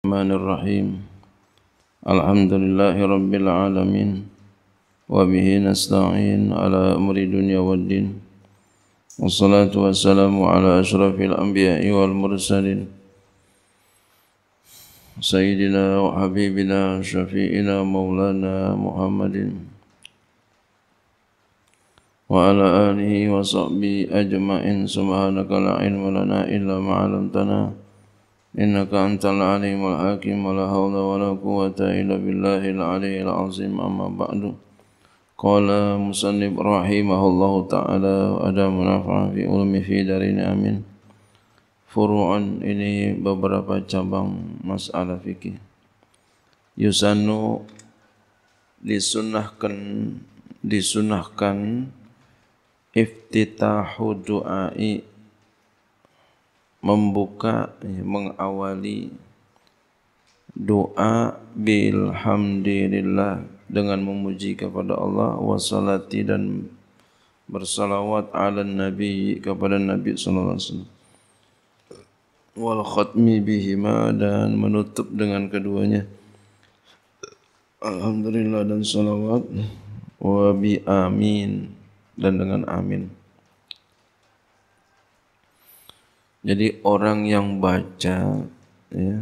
الرحمن الرحيم الحمد لله رب العالمين وبه نستعين على أمر الدنيا والدين والصلاة والسلام على أشرف الأنبياء والمرسلين سيدنا وحبيبنا شفيئنا مولانا محمد وعلى آله وصحبه أجمعين سبحانك لا علم لنا إلا ما علمتنا innaka antal alimul hakim wa la hawla wa la quwata illa billahil al azim amma ba'du qala musannib rahimahullahu ta'ala wa adam nafa'a fi ulumi fi darin amin furu'an ini beberapa cabang masalah fikih yusannu disunahkan disunnahkan iftitahu du'ai membuka eh, mengawali doa bilhamdulillah dengan memuji kepada Allah wassalati dan bersalawat ala nabi kepada nabi sallallahu alaihi wasallam wal khatmi bihima dan menutup dengan keduanya alhamdulillah dan salawat wa bi amin dan dengan amin Jadi orang yang baca ya,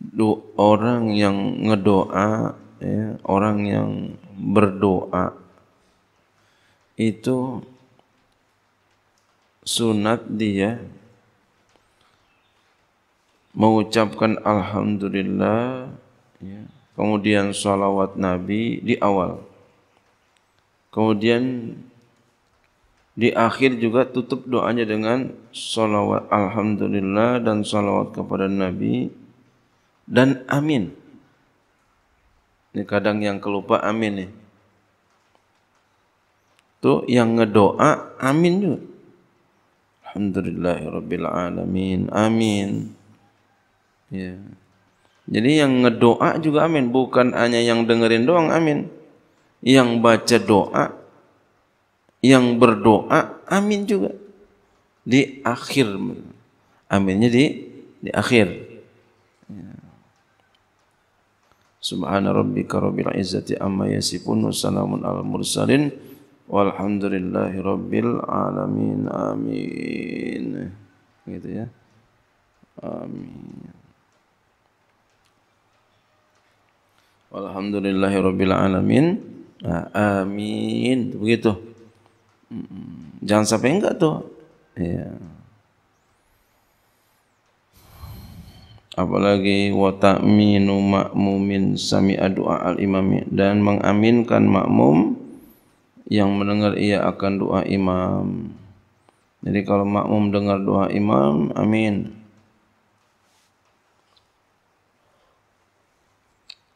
do, orang yang ngedoa, ya, orang yang berdoa itu sunat dia mengucapkan alhamdulillah ya, kemudian salawat nabi di awal kemudian di akhir juga tutup doanya dengan salawat Alhamdulillah dan salawat kepada Nabi dan amin. Ini kadang yang kelupa amin nih. Tuh yang ngedoa amin juga. Alhamdulillahirabbil alamin. Amin. Ya. Jadi yang ngedoa juga amin, bukan hanya yang dengerin doang amin. Yang baca doa yang berdoa amin juga di akhir aminnya di di akhir ya. Subhana rabbika rabbil izzati amma yasifun salamun al mursalin walhamdulillahi rabbil alamin amin gitu ya amin Walhamdulillahi Rabbil Alamin. Nah, amin. Begitu. Jangan sampai enggak tu. Ya. Apalagi wa ta'minu ma'mumin sami'a du'a al-imami dan mengaminkan makmum yang mendengar ia akan doa imam. Jadi kalau makmum dengar doa imam, amin.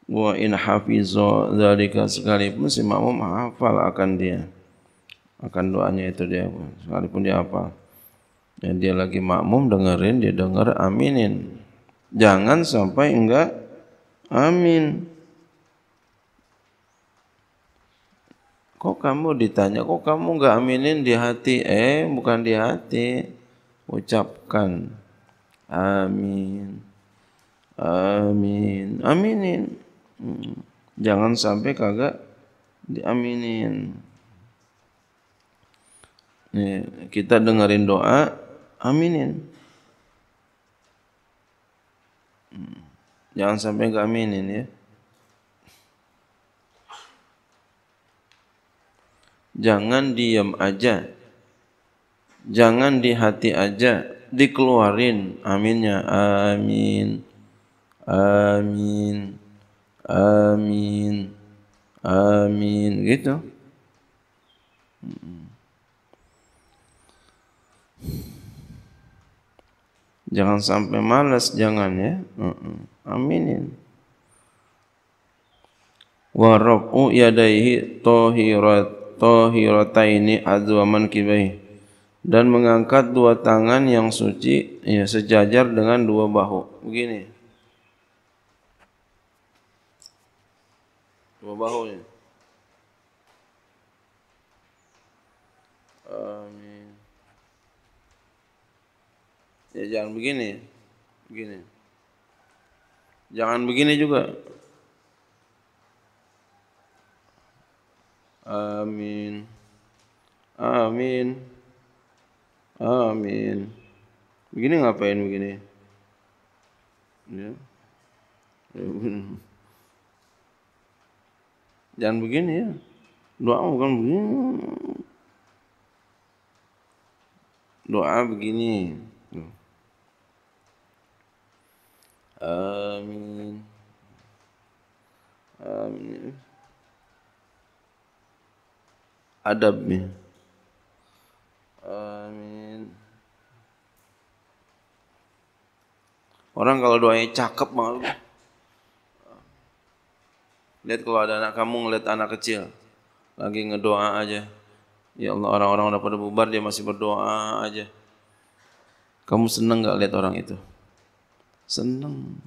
Wa in hafizu dzalika sekalipun si makmum hafal akan dia. akan doanya itu dia sekalipun dia apa dan ya, dia lagi makmum dengerin dia dengar aminin jangan sampai enggak amin kok kamu ditanya kok kamu enggak aminin di hati eh bukan di hati ucapkan amin amin aminin hmm, jangan sampai kagak diaminin Nih, kita dengerin doa, aminin. Hmm, jangan sampai gak aminin ya. Jangan diam aja. Jangan di hati aja, dikeluarin aminnya. Amin. Amin. Amin. Amin. Gitu. Jangan sampai malas, jangan ya. Aminin. Wa raf'u yadaihi tahirat tahirataini azwaman kibai dan mengangkat dua tangan yang suci ya sejajar dengan dua bahu. Begini. Dua bahunya. Amin. Ya jangan begini. Begini. Jangan begini juga. Amin. Amin. Amin. Begini ngapain begini? Ya. Jangan begini ya. Doa bukan begini. Doa begini. Amin. Amin. Adabnya. Amin. Orang kalau doanya cakep banget. Lihat kalau ada anak kamu ngeliat anak kecil lagi ngedoa aja. Ya Allah orang-orang udah pada bubar dia masih berdoa aja. Kamu seneng gak lihat orang itu? Senang.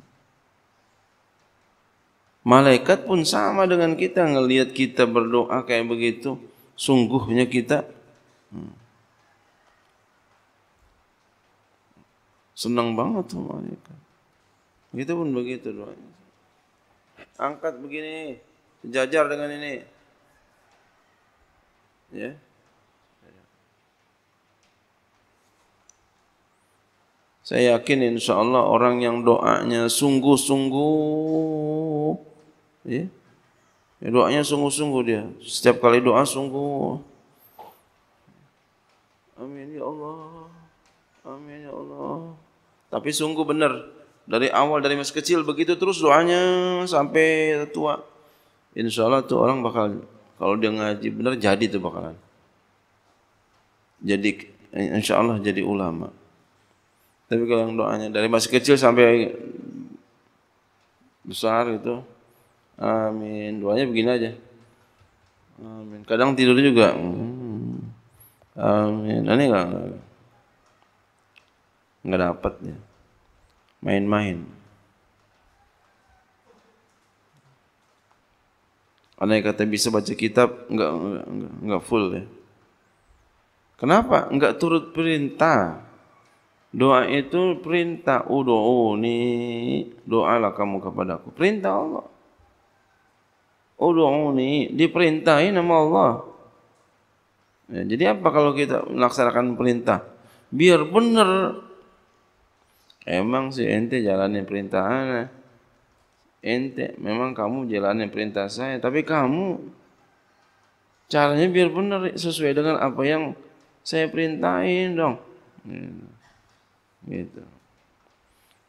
Malaikat pun sama dengan kita ngelihat kita berdoa kayak begitu, sungguhnya kita hmm. senang banget tuh malaikat. Kita pun begitu doanya. Angkat begini, sejajar dengan ini. Ya. Yeah. Saya yakin insya Allah orang yang doanya sungguh-sungguh, iya. ya, doanya sungguh-sungguh dia. Setiap kali doa sungguh. Amin ya Allah, amin ya Allah. Tapi sungguh benar dari awal dari masa kecil begitu terus doanya sampai tua. Insya Allah tuh orang bakal kalau dia ngaji benar jadi tuh bakalan. Jadi insya Allah jadi ulama. Tapi kalau doanya dari masih kecil sampai besar itu, amin. Doanya begini aja. Amin. Kadang tidur juga. Amin. Nah, ini enggak enggak dapat ya. Main-main. Ada yang kata bisa baca kitab, enggak, enggak, enggak, enggak full ya. Kenapa? Enggak turut perintah. Doa itu perintah udu'uni, doalah kamu kepadaku. Perintah Allah. Udu'uni, diperintahin nama Allah. Ya, jadi apa kalau kita melaksanakan perintah? Biar benar. Emang si ente jalani perintah aneh. Ente, memang kamu jalani perintah saya. Tapi kamu, caranya biar benar sesuai dengan apa yang saya perintahin dong. Ya. Gitu.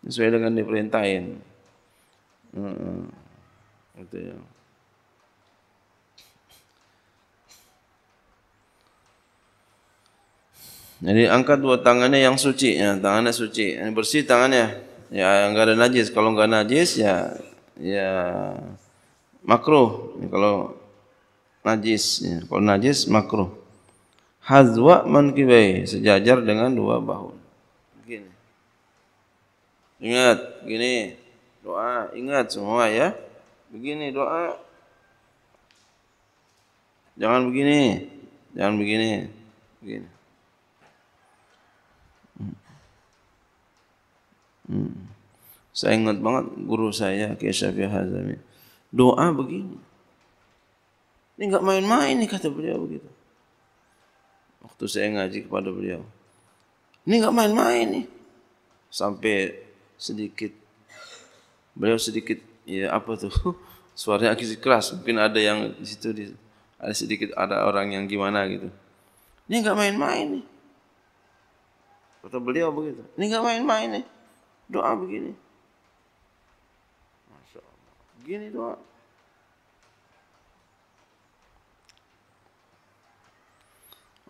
Sesuai dengan diperintahin. Heeh. Gitu ya. Jadi angkat dua tangannya yang suci, ya, tangannya suci, yang bersih tangannya. Ya enggak ada najis. Kalau enggak najis ya ya makruh. Ya, kalau najis, ya, kalau najis makruh. Hazwa mankibai sejajar dengan dua bahu. Ingat begini doa, ingat semua ya. Begini doa. Jangan begini. Jangan begini. Begini. Hmm. hmm. Saya ingat banget guru saya Kiai Syafi Hazami. Doa begini. Ini enggak main-main nih kata beliau begitu. Waktu saya ngaji kepada beliau. Ini enggak main-main nih. Sampai sedikit beliau sedikit ya apa tuh suaranya agak keras mungkin ada yang di situ di, ada sedikit ada orang yang gimana gitu ini nggak main-main nih kata beliau begitu ini nggak main-main nih doa begini masya allah begini doa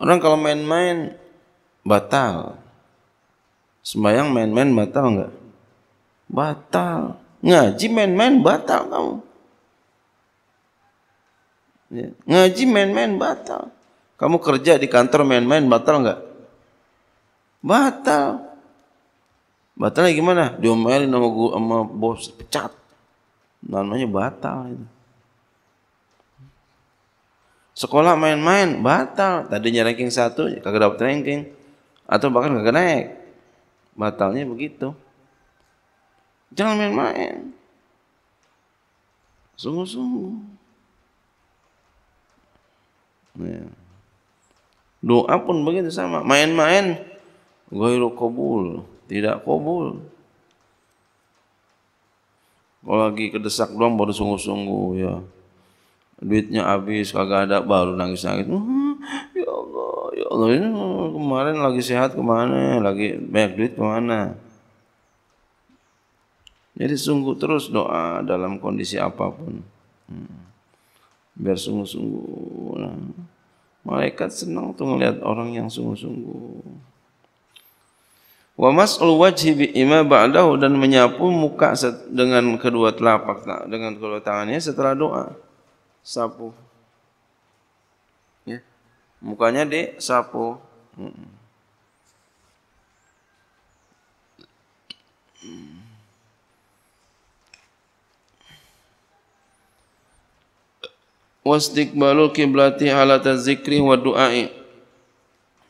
orang kalau main-main batal sembahyang main-main batal nggak batal. Ngaji main-main batal kamu. Ya. Ngaji main-main batal. Kamu kerja di kantor main-main batal nggak? Batal. Batalnya gimana? Diomelin sama, gua, sama bos pecat. Namanya batal itu. Sekolah main-main batal. Tadinya ranking satu kagak dapat ranking atau bahkan kagak naik. Batalnya begitu. Jangan main-main. Sungguh-sungguh. Ya. Doa pun begitu sama. Main-main. Gairu kabul. Tidak kabul. Kalau lagi kedesak doang baru sungguh-sungguh ya. Duitnya habis kagak ada baru nangis-nangis. Hmm, ya Allah, ya Allah ini kemarin lagi sehat kemana, lagi banyak duit kemana. Jadi sungguh terus doa dalam kondisi apapun. Hmm. Biar sungguh-sungguh. Nah, malaikat senang tuh ngelihat orang yang sungguh-sungguh. Wa mas'ul wajhi bi ima ba'dahu dan menyapu muka dengan kedua telapak dengan kedua tangannya setelah doa. Sapu. Ya. Mukanya sapu. Hmm. wastiqbalul qiblati ala tazikri wa du'ai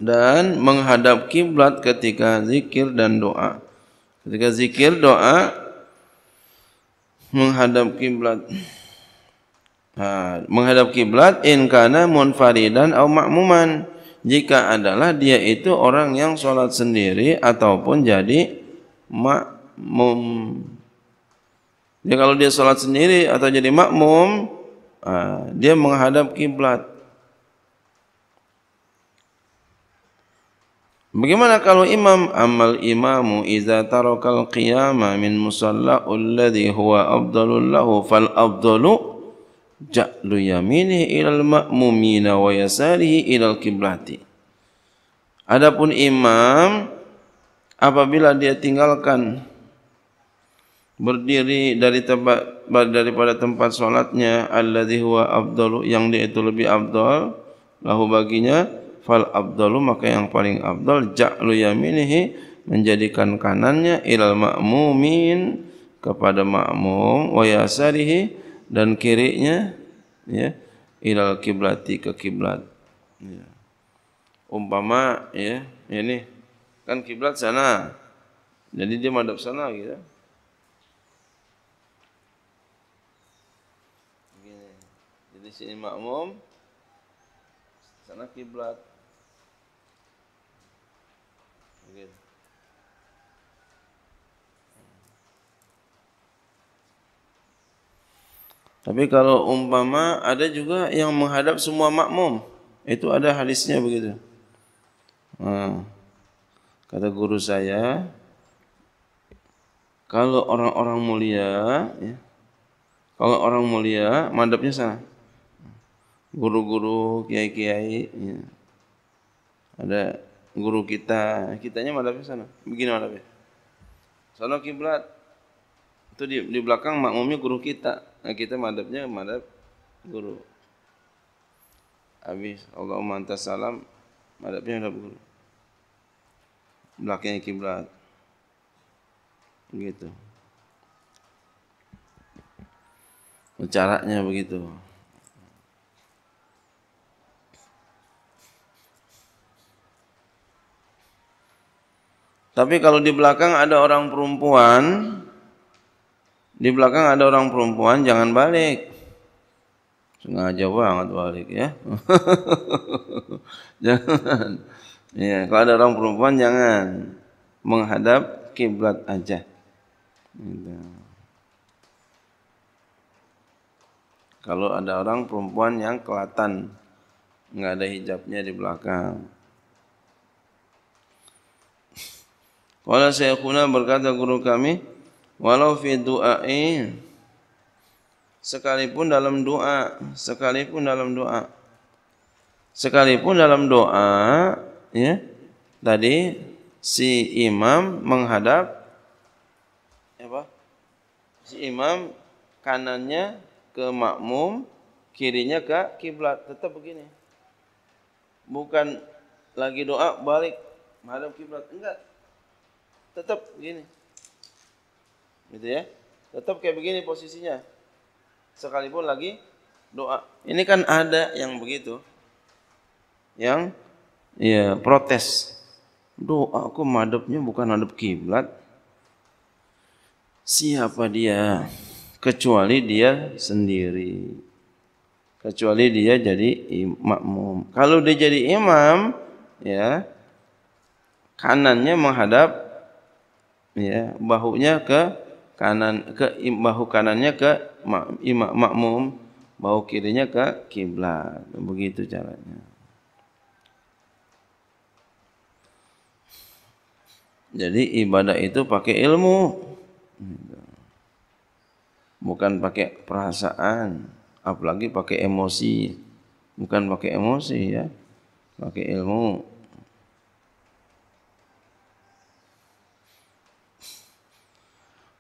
dan menghadap kiblat ketika zikir dan doa ketika zikir doa menghadap kiblat ha, menghadap kiblat in kana munfaridan atau makmuman jika adalah dia itu orang yang sholat sendiri ataupun jadi makmum Ya kalau dia sholat sendiri atau jadi makmum, Ha, dia menghadap kiblat. Bagaimana kalau imam amal imamu iza tarakal qiyama min musalla alladhi huwa afdalul lahu fal afdalu ja'lu yamini ila al ma'mumin wa yasarihi ila al qiblati. Adapun imam apabila dia tinggalkan berdiri dari tempat daripada tempat solatnya alladhi dihwa abdalu yang dia itu lebih abdul, lahu baginya fal abdalu maka yang paling abdul jaklu yaminihi menjadikan kanannya ilal ma'mumin kepada makmum wayasarihi dan kirinya ya ilal kiblati ke kiblat ya. umpama ya ini kan kiblat sana jadi dia madhab sana gitu di sini makmum sana kiblat begitu Tapi kalau umpama ada juga yang menghadap semua makmum, itu ada hadisnya begitu. Nah, kata guru saya, kalau orang-orang mulia, ya, kalau orang mulia, madapnya sana guru-guru kiai-kiai ya. ada guru kita kitanya madhabnya sana begini madhabnya soalnya kiblat itu di, di belakang makmumnya guru kita nah, kita madhabnya madhab guru habis Allahumma anta salam madhabnya madhab guru belakangnya kiblat begitu caranya begitu Tapi kalau di belakang ada orang perempuan, di belakang ada orang perempuan jangan balik. Sengaja banget balik ya. jangan. Ya, kalau ada orang perempuan jangan menghadap kiblat aja. Gitu. Kalau ada orang perempuan yang kelatan nggak ada hijabnya di belakang. Wala syekhuna berkata guru kami, walau fi du'ai sekalipun dalam doa, sekalipun dalam doa. Sekalipun dalam doa, ya. Tadi si imam menghadap apa? Si imam kanannya ke makmum, kirinya ke kiblat, tetap begini. Bukan lagi doa balik menghadap kiblat, enggak tetap begini. Gitu ya. Tetap kayak begini posisinya. Sekalipun lagi doa. Ini kan ada yang begitu. Yang ya protes. Doa aku madepnya bukan madep kiblat. Siapa dia? Kecuali dia sendiri. Kecuali dia jadi makmum. Kalau dia jadi imam, ya kanannya menghadap ya bahunya ke kanan ke bahu kanannya ke imam makmum bahu kirinya ke kiblat begitu caranya jadi ibadah itu pakai ilmu bukan pakai perasaan apalagi pakai emosi bukan pakai emosi ya pakai ilmu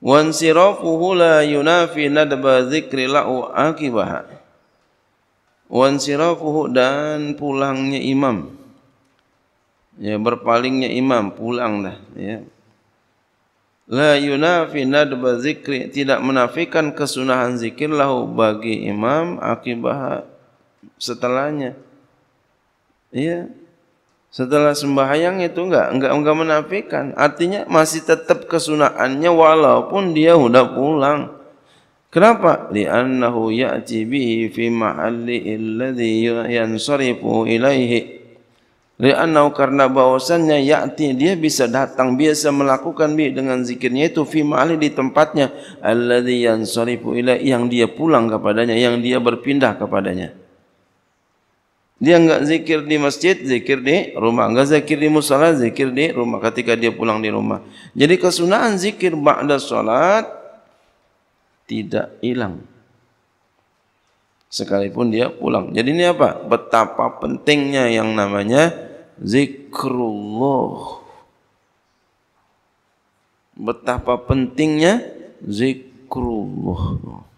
Wan وانصرافه لا ينافي ندب ذكر له Wan وانصرافه dan pulangnya imam ya berpalingnya imam pulang dah ya la yunafi nadb zikri tidak menafikan kesunahan zikir lau bagi imam akibah setelahnya ya setelah sembahyang itu enggak enggak enggak menafikan artinya masih tetap kesunahannya walaupun dia sudah pulang kenapa li annahu ya'ti bihi fi mahalli alladhi yansarifu ilaihi li annahu karena bahwasannya ya'ti dia bisa datang biasa melakukan bi dengan zikirnya itu fi mahalli di tempatnya alladhi yansarifu ilaihi yang dia pulang kepadanya yang dia berpindah kepadanya dia enggak zikir di masjid, zikir di rumah. Enggak zikir di musala, zikir di rumah ketika dia pulang di rumah. Jadi kesunahan zikir ba'da salat tidak hilang. Sekalipun dia pulang. Jadi ini apa? Betapa pentingnya yang namanya zikrullah. Betapa pentingnya zikrullah. Zikrullah.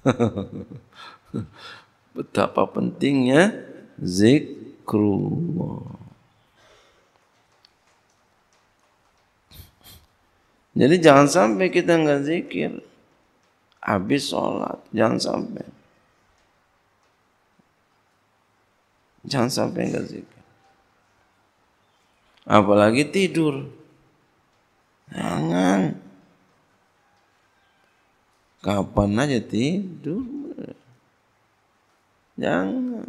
Betapa pentingnya zikrullah. Jadi jangan sampai kita nggak zikir. Habis sholat, jangan sampai. Jangan sampai nggak zikir. Apalagi tidur. Jangan. kapan aja tidur jangan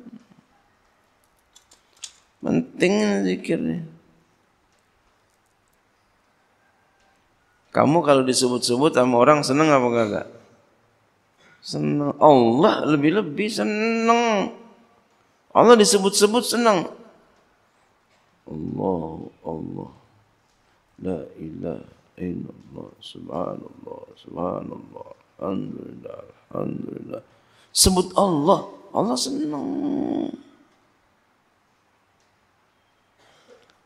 penting lah zikirnya kamu kalau disebut-sebut sama orang seneng apa enggak seneng Allah lebih-lebih seneng Allah disebut-sebut seneng Allah Allah la ilaha illallah subhanallah subhanallah Alhamdulillah, Alhamdulillah. Sebut Allah, Allah senang.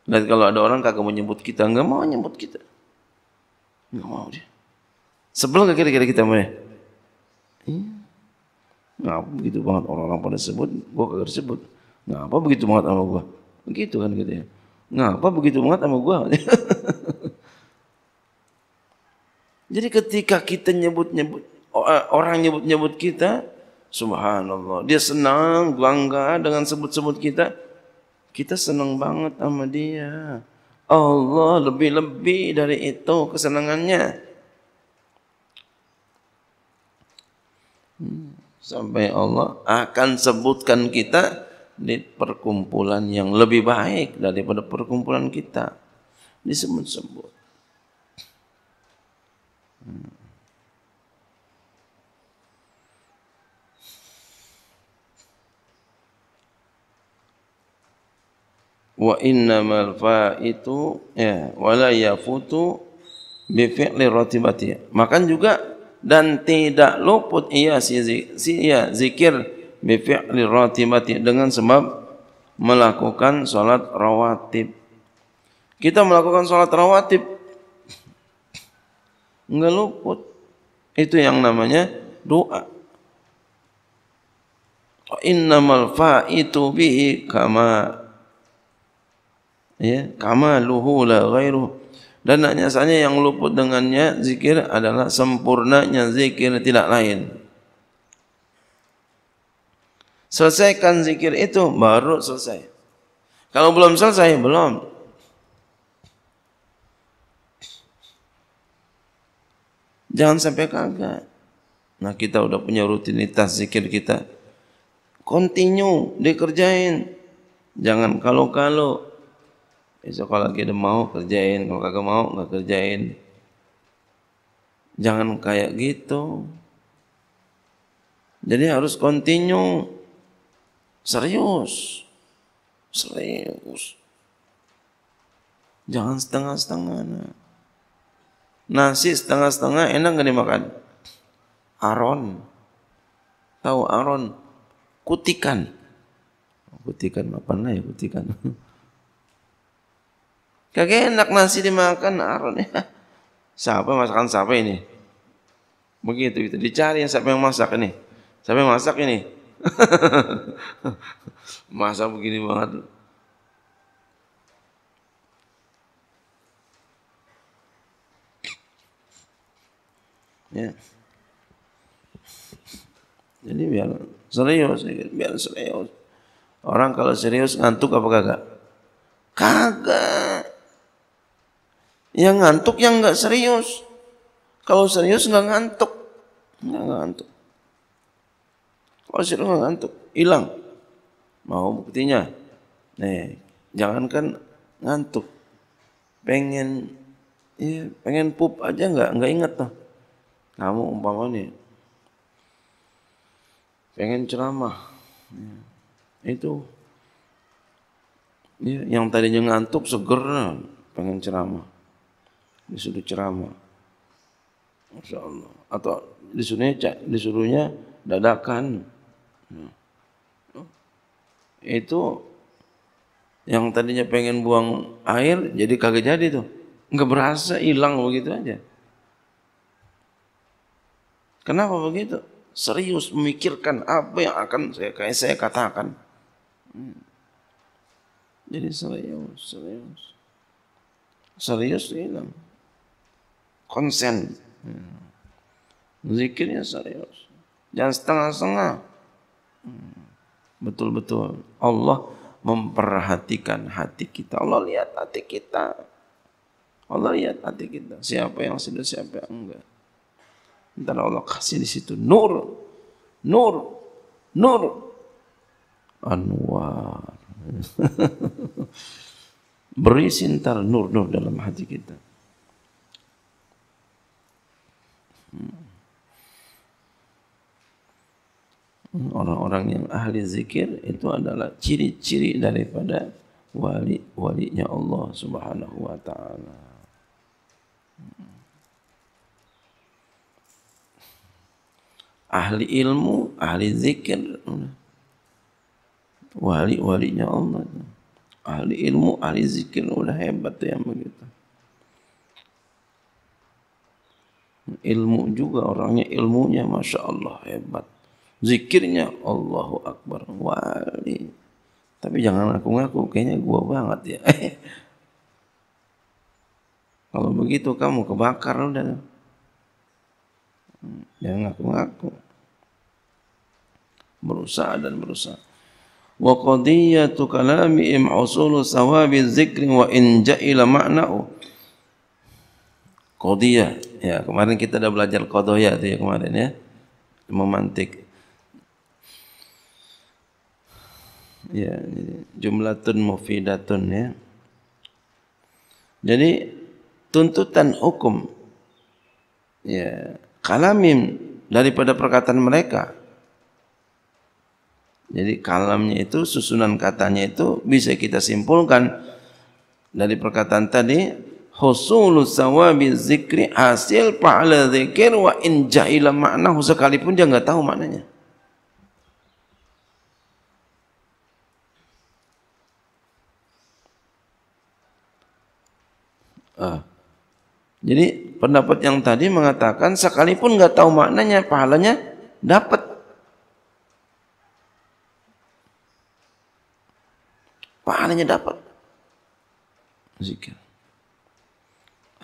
Dan kalau ada orang kagak mau nyebut kita, enggak mau nyebut kita. Enggak mau dia. Sebelum enggak kira-kira kita mau ya? Nah, begitu banget orang-orang pada sebut, gua kagak sebut. Nah, apa begitu banget sama gua? Begitu kan gitu ya. Nah, apa begitu banget sama gua? Jadi ketika kita nyebut-nyebut eh, orang nyebut-nyebut kita, subhanallah, dia senang, bangga dengan sebut-sebut kita. Kita senang banget sama dia. Allah lebih-lebih dari itu kesenangannya. Hmm, sampai Allah akan sebutkan kita di perkumpulan yang lebih baik daripada perkumpulan kita. Disebut-sebut. Hmm. wa innama alfa itu ya wala yafutu bi fi'li ratibati makan juga dan tidak luput ia si, si ia zikir bi fi'li ratibati dengan sebab melakukan salat rawatib kita melakukan salat rawatib enggak luput. Itu yang namanya doa. Innamal fa'itu bihi kama ya, kama luhu la ghairu. Dan hanya saja yang luput dengannya zikir adalah sempurnanya zikir tidak lain. Selesaikan zikir itu baru selesai. Kalau belum selesai, belum. Jangan sampai kagak. Nah kita udah punya rutinitas zikir kita. Continue, dikerjain. Jangan kalau-kalau. Besok kalau lagi ada mau kerjain, kalau kagak mau nggak kerjain. Jangan kayak gitu. Jadi harus continue. Serius. Serius. Jangan setengah-setengah. Nah. Nasi setengah-setengah enak gak dimakan? Aron. Tahu aron? Kutikan. Kutikan apa lah ya kutikan. Kagak enak nasi dimakan aron ya. Siapa masakan siapa ini? Begitu kita gitu. Dicari yang siapa yang masak ini. Siapa yang masak ini? Masa begini banget. Ya. Jadi biar serius, biar serius. Orang kalau serius ngantuk apa kagak? Kagak. Yang ngantuk yang nggak serius. Kalau serius nggak ngantuk, nggak ngantuk. Kalau serius nggak ngantuk, hilang. Mau buktinya? Nih, jangankan ngantuk, pengen ya, pengen pup aja nggak nggak inget tuh kamu umpamanya pengen ceramah ya. itu ya, yang tadinya ngantuk seger pengen ceramah disuruh ceramah Masya Allah. atau disuruhnya disuruhnya dadakan ya. itu yang tadinya pengen buang air jadi kagak jadi tuh nggak berasa hilang begitu aja Kenapa begitu? Serius memikirkan apa yang akan saya kayak saya katakan. Hmm. Jadi serius, serius. Serius hilang. Gitu. Konsen. Hmm. Zikirnya serius. Jangan setengah-setengah. Hmm. Betul-betul. Allah memperhatikan hati kita. Allah lihat hati kita. Allah lihat hati kita. Siapa yang sudah, siapa yang enggak. Antara Allah kasih di situ nur, nur, nur, anwar. Beri sintar nur-nur dalam hati kita. Orang-orang yang ahli zikir itu adalah ciri-ciri daripada wali-walinya Allah subhanahu wa ta'ala. Hmm. ahli ilmu, ahli zikir, wali-walinya Allah. Ahli ilmu, ahli zikir, udah hebat ya yang begitu. Ilmu juga orangnya ilmunya Masya Allah hebat. Zikirnya Allahu Akbar. Wali. Tapi jangan ngaku-ngaku kayaknya gua banget ya. Kalau begitu kamu kebakar udah. Jangan ngaku-ngaku. berusaha dan berusaha. Wa qadiyatu kalami im usulu sawabi dzikri wa in ja'ila ma'na'u. Qadiyah. Ya, kemarin kita dah belajar qadhiyah tu ya kemarin ya. Memantik. Ya, jumlatun mufidatun ya. Jadi tuntutan hukum ya kalamim daripada perkataan mereka Jadi kalamnya itu susunan katanya itu bisa kita simpulkan dari perkataan tadi husulu sawabi zikri hasil pahala zikir wa in jahila makna sekalipun dia enggak tahu maknanya. Ah. Jadi pendapat yang tadi mengatakan sekalipun nggak tahu maknanya pahalanya dapat pahalanya dapat zikir.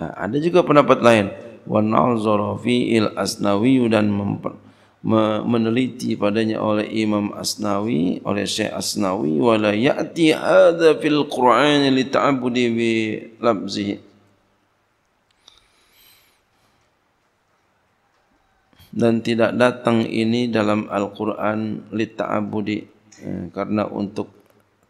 Nah, ada juga pendapat lain. Wa nazara fi il asnawi dan memper, meneliti padanya oleh Imam Asnawi, oleh Syekh Asnawi wala ya'ti hadza fil Qur'an li ta'budi bi lafzihi. Dan tidak datang ini dalam Al-Quran li ta'budi eh, karena untuk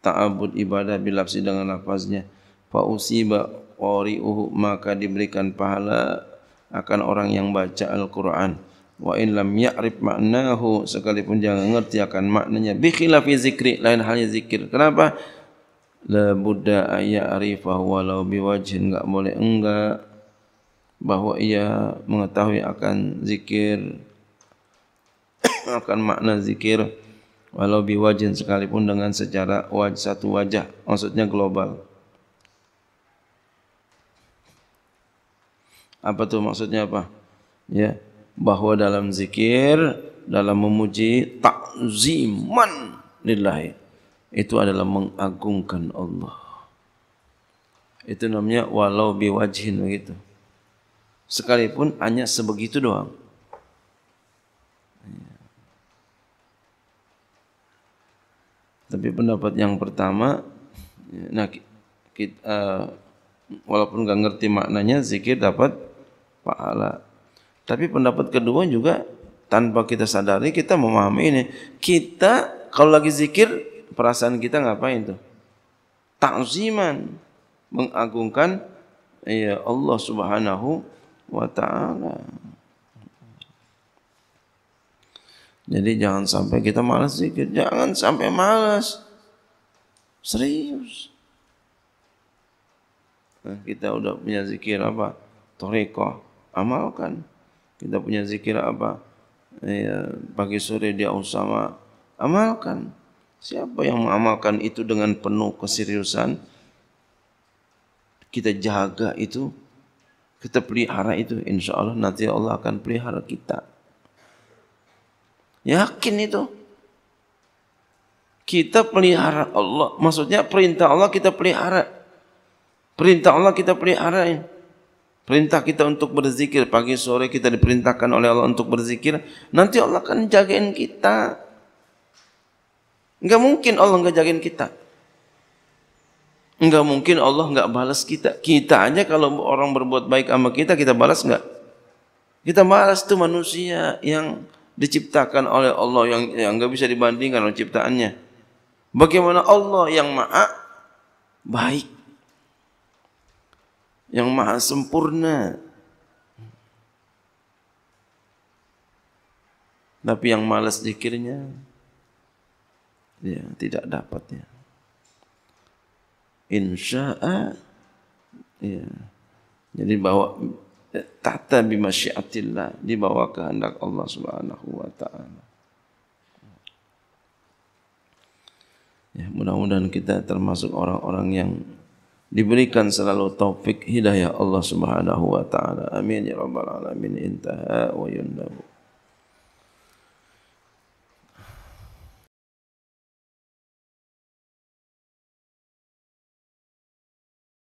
ta'abud ibadah bilafsi dengan lafaznya fa usiba qari'uhu maka diberikan pahala akan orang yang baca Al-Qur'an wa in lam ya'rif ma'nahu sekalipun jangan ngerti akan maknanya bi khilafi zikri lain halnya zikir kenapa la budda ya'rifah walau bi wajhin enggak boleh enggak bahwa ia mengetahui akan zikir akan makna zikir walau biwajin sekalipun dengan secara waj satu wajah maksudnya global apa tuh maksudnya apa ya bahwa dalam zikir dalam memuji takziman lillahi itu adalah mengagungkan Allah itu namanya walau biwajhin begitu sekalipun hanya sebegitu doang Tapi pendapat yang pertama, nah kita, uh, eh, walaupun nggak ngerti maknanya, zikir dapat pahala. Tapi pendapat kedua juga tanpa kita sadari kita memahami ini. Kita kalau lagi zikir perasaan kita ngapain tuh? Takziman mengagungkan ya Allah Subhanahu wa taala. Jadi jangan sampai kita malas zikir, jangan sampai malas. Serius. Nah, kita udah punya zikir apa? Toriko, amalkan. Kita punya zikir apa? Ya, pagi sore dia usama, amalkan. Siapa yang mengamalkan itu dengan penuh keseriusan, kita jaga itu, kita pelihara itu, insya Allah nanti Allah akan pelihara kita. Yakin itu. Kita pelihara Allah. Maksudnya perintah Allah kita pelihara. Perintah Allah kita pelihara. Perintah kita untuk berzikir. Pagi sore kita diperintahkan oleh Allah untuk berzikir. Nanti Allah akan jagain kita. Enggak mungkin Allah enggak jagain kita. Enggak mungkin Allah enggak balas kita. Kita aja kalau orang berbuat baik sama kita, kita balas enggak? Kita balas tuh manusia yang diciptakan oleh Allah yang yang enggak bisa dibandingkan oleh ciptaannya. Bagaimana Allah yang maha baik. Yang maha sempurna. Tapi yang malas zikirnya ya, tidak dapatnya. Insya Allah, ya. Jadi bahwa tata bimasyiatillah di bawah kehendak Allah Subhanahu wa taala. Ya, mudah-mudahan kita termasuk orang-orang yang diberikan selalu taufik hidayah Allah Subhanahu wa taala. Amin ya rabbal alamin. Intaha wa yunnabu.